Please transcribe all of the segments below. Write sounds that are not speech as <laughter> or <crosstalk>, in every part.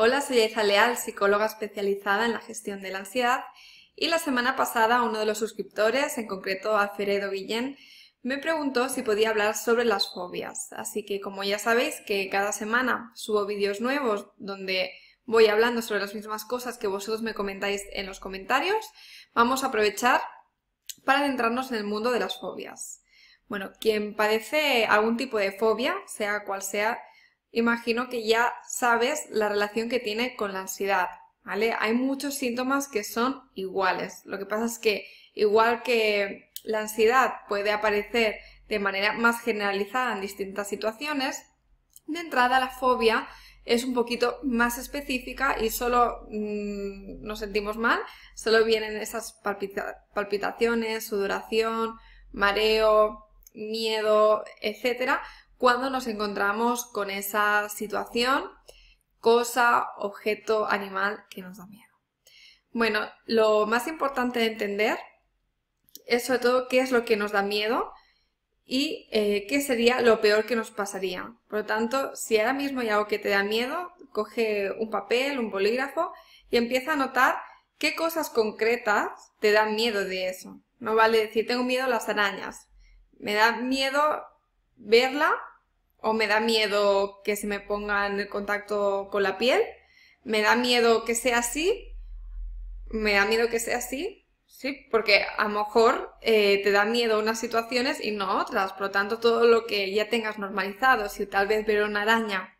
Hola, soy Eiza Leal, psicóloga especializada en la gestión de la ansiedad y la semana pasada uno de los suscriptores, en concreto Alfredo Guillén, me preguntó si podía hablar sobre las fobias. Así que como ya sabéis que cada semana subo vídeos nuevos donde voy hablando sobre las mismas cosas que vosotros me comentáis en los comentarios, vamos a aprovechar para adentrarnos en el mundo de las fobias. Bueno, quien padece algún tipo de fobia, sea cual sea, imagino que ya sabes la relación que tiene con la ansiedad, ¿vale? Hay muchos síntomas que son iguales. Lo que pasa es que igual que la ansiedad puede aparecer de manera más generalizada en distintas situaciones, de entrada la fobia es un poquito más específica y solo mm, nos sentimos mal, solo vienen esas palpitaciones, sudoración, mareo, miedo, etcétera, cuando nos encontramos con esa situación, cosa, objeto, animal que nos da miedo. Bueno, lo más importante de entender es sobre todo qué es lo que nos da miedo y eh, qué sería lo peor que nos pasaría. Por lo tanto, si ahora mismo hay algo que te da miedo, coge un papel, un bolígrafo y empieza a notar qué cosas concretas te dan miedo de eso. No vale decir, tengo miedo a las arañas. Me da miedo verla o me da miedo que se me ponga en el contacto con la piel, me da miedo que sea así, me da miedo que sea así, sí, porque a lo mejor eh, te da miedo unas situaciones y no otras, por lo tanto todo lo que ya tengas normalizado, si tal vez ver una araña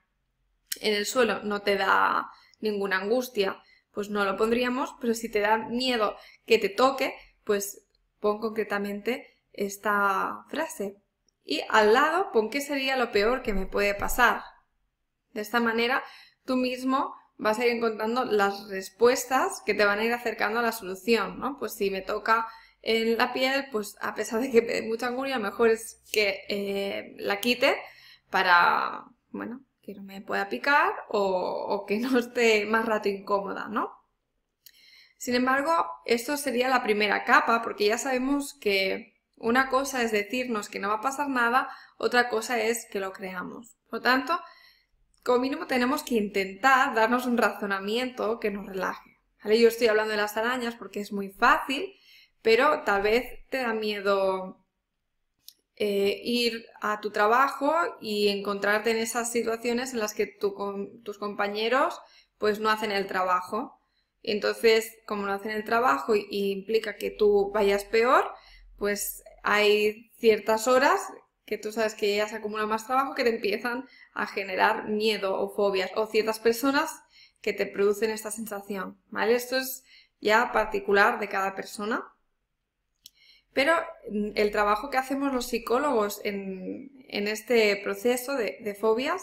en el suelo no te da ninguna angustia, pues no lo pondríamos, pero si te da miedo que te toque, pues pon concretamente esta frase y al lado pon qué sería lo peor que me puede pasar. De esta manera tú mismo vas a ir encontrando las respuestas que te van a ir acercando a la solución, ¿no? Pues si me toca en la piel, pues a pesar de que me dé mucha angustia, mejor es que eh, la quite para, bueno, que no me pueda picar o, o que no esté más rato incómoda, ¿no? Sin embargo, esto sería la primera capa, porque ya sabemos que una cosa es decirnos que no va a pasar nada, otra cosa es que lo creamos. Por lo tanto, como mínimo tenemos que intentar darnos un razonamiento que nos relaje. ¿vale? Yo estoy hablando de las arañas porque es muy fácil, pero tal vez te da miedo eh, ir a tu trabajo y encontrarte en esas situaciones en las que tus compañeros pues no hacen el trabajo. Entonces, como no hacen el trabajo y implica que tú vayas peor, pues hay ciertas horas que tú sabes que ya se acumula más trabajo que te empiezan a generar miedo o fobias o ciertas personas que te producen esta sensación, ¿vale? Esto es ya particular de cada persona. Pero mm, el trabajo que hacemos los psicólogos en, este proceso de, de fobias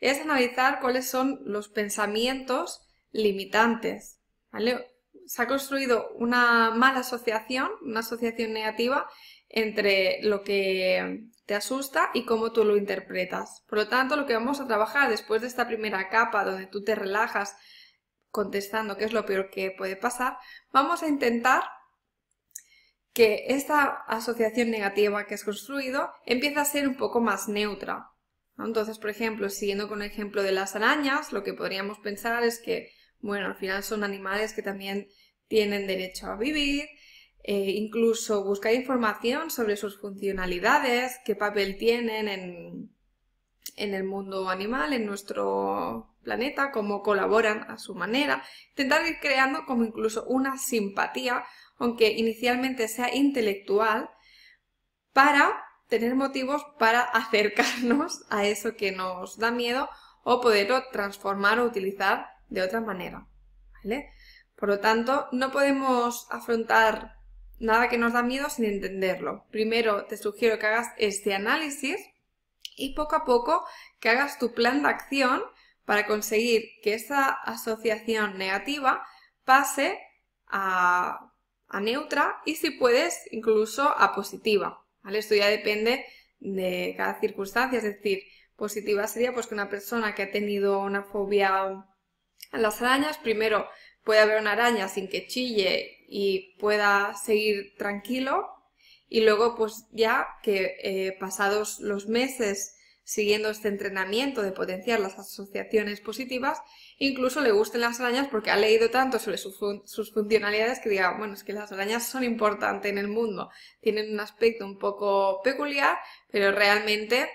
es analizar cuáles son los pensamientos limitantes, ¿vale? Se ha construido una mala asociación, una asociación negativa entre lo que te asusta y cómo tú lo interpretas. Por lo tanto, lo que vamos a trabajar después de esta primera capa donde tú te relajas contestando qué es lo peor que puede pasar, vamos a intentar que esta asociación negativa que has construido empiece a ser un poco más neutra. Entonces, por ejemplo, siguiendo con el ejemplo de las arañas, lo que podríamos pensar es que, bueno, al final son animales que también tienen derecho a vivir, eh, incluso buscar información sobre sus funcionalidades, qué papel tienen en, el mundo animal, en nuestro planeta, cómo colaboran a su manera, intentar ir creando como incluso una simpatía, aunque inicialmente sea intelectual, para tener motivos para <laughs> acercarnos a eso que nos da miedo o poderlo transformar o utilizar de otra manera. Por lo tanto, no podemos afrontar Nada que nos da miedo sin entenderlo. Primero te sugiero que hagas este análisis y poco a poco que hagas tu plan de acción para conseguir que esa asociación negativa pase a, a neutra y si puedes incluso a positiva. ¿vale? Esto ya depende de cada circunstancia, es decir, positiva sería pues que una persona que ha tenido una fobia a las arañas, primero puede haber una araña sin que chille y pueda seguir tranquilo. Y luego, pues ya que eh, pasados los meses siguiendo este entrenamiento de potenciar las asociaciones positivas, incluso le gusten las arañas porque ha leído tanto sobre sus, sus funcionalidades que diga, bueno, es que las arañas son importantes en el mundo, tienen un aspecto un poco peculiar, pero realmente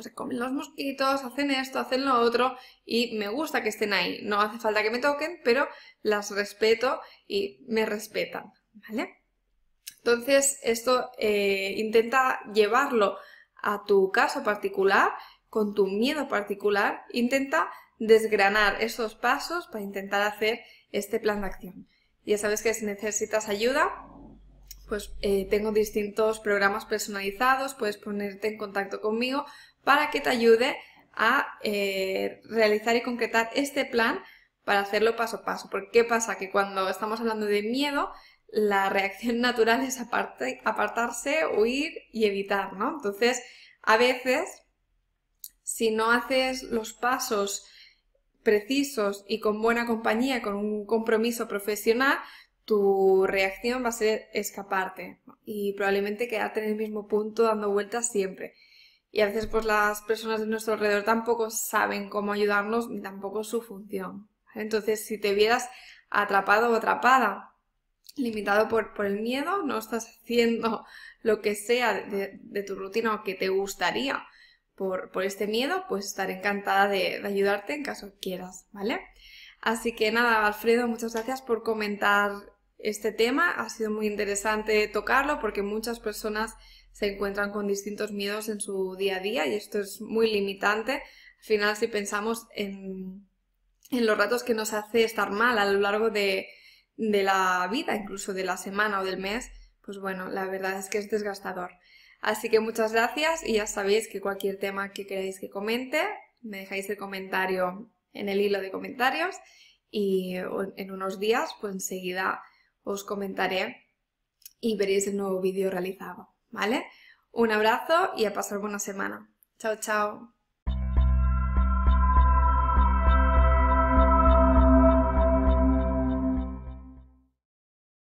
se comen los mosquitos, hacen esto, hacen lo otro y me gusta que estén ahí. No hace falta que me toquen, pero las respeto y me respetan, ¿vale? Entonces, esto eh, intenta llevarlo a tu caso particular, con tu miedo particular, intenta desgranar esos pasos para intentar hacer este plan de acción. Ya sabes que si necesitas ayuda, pues eh, tengo distintos programas personalizados, puedes ponerte en contacto conmigo para que te ayude a eh, realizar y concretar este plan para hacerlo paso a paso. Porque ¿qué pasa? Que cuando estamos hablando de miedo, la reacción <laughs> natural es apartarse, huir y evitar, ¿no? Entonces, a veces, si no haces los pasos precisos y con buena compañía, con un compromiso profesional, tu reacción va a ser escaparte y probablemente quedarte en el mismo punto dando vueltas siempre. Y a veces pues las personas de nuestro alrededor tampoco saben cómo ayudarnos ni tampoco su función. Entonces si te vieras atrapado o atrapada, limitado por, el miedo, no estás haciendo lo que sea de, tu rutina o que te gustaría por, este miedo, pues estaré encantada de, de ayudarte en caso quieras, ¿vale? Así que nada, Alfredo, muchas gracias por comentar este tema. Ha sido muy interesante tocarlo porque muchas personas se encuentran con distintos miedos en su día a día y esto es muy limitante. Al final, si pensamos en, los ratos que nos hace estar mal a lo largo de, de la vida, incluso de la semana o del mes, pues bueno, la verdad es que es desgastador. Así que muchas gracias y ya sabéis que cualquier tema que queráis que comente, me dejáis el comentario en el hilo de comentarios y en unos días pues enseguida os comentaré y veréis el nuevo vídeo realizado, ¿vale? Un abrazo y a pasar buena semana. Chao, chao.